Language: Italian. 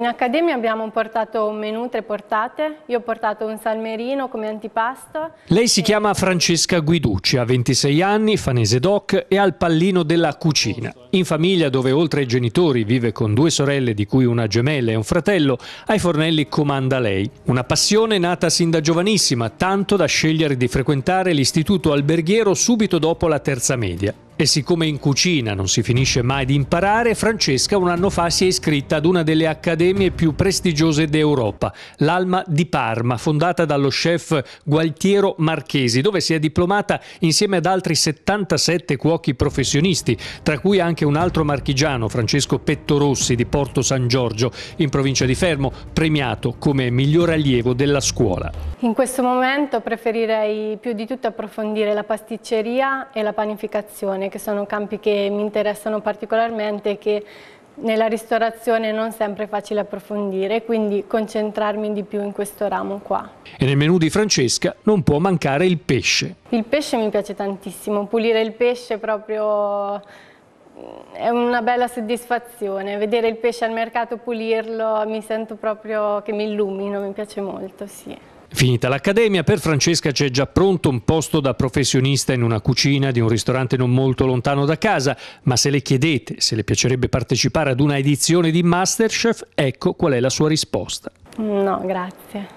In Accademia abbiamo portato un menù, tre portate, io ho portato un salmerino come antipasto. Lei si chiama Francesca Guiducci, ha 26 anni, fanese doc e al pallino della cucina. In famiglia dove oltre ai genitori vive con due sorelle di cui una gemella e un fratello, ai fornelli comanda lei. Una passione nata sin da giovanissima, tanto da scegliere di frequentare l'istituto alberghiero subito dopo la terza media. E siccome in cucina non si finisce mai di imparare, Francesca un anno fa si è iscritta ad una delle accademie più prestigiose d'Europa, l'Alma di Parma, fondata dallo chef Gualtiero Marchesi, dove si è diplomata insieme ad altri 77 cuochi professionisti, tra cui anche un altro marchigiano, Francesco Pettorossi di Porto San Giorgio, in provincia di Fermo, premiato come miglior allievo della scuola. In questo momento preferirei più di tutto approfondire la pasticceria e la panificazione, che sono campi che mi interessano particolarmente e che nella ristorazione non sempre è facile approfondire, quindi concentrarmi di più in questo ramo qua. E nel menù di Francesca non può mancare il pesce. Il pesce mi piace tantissimo, pulire il pesce proprio mm, è una bella soddisfazione, vedere il pesce al mercato pulirlo, mi sento proprio che mi illumino, mi piace molto, sì. Finita l'accademia, per Francesca c'è già pronto un posto da professionista in una cucina di un ristorante non molto lontano da casa, ma se le chiedete se le piacerebbe partecipare ad una edizione di Masterchef, ecco qual è la sua risposta. No, grazie.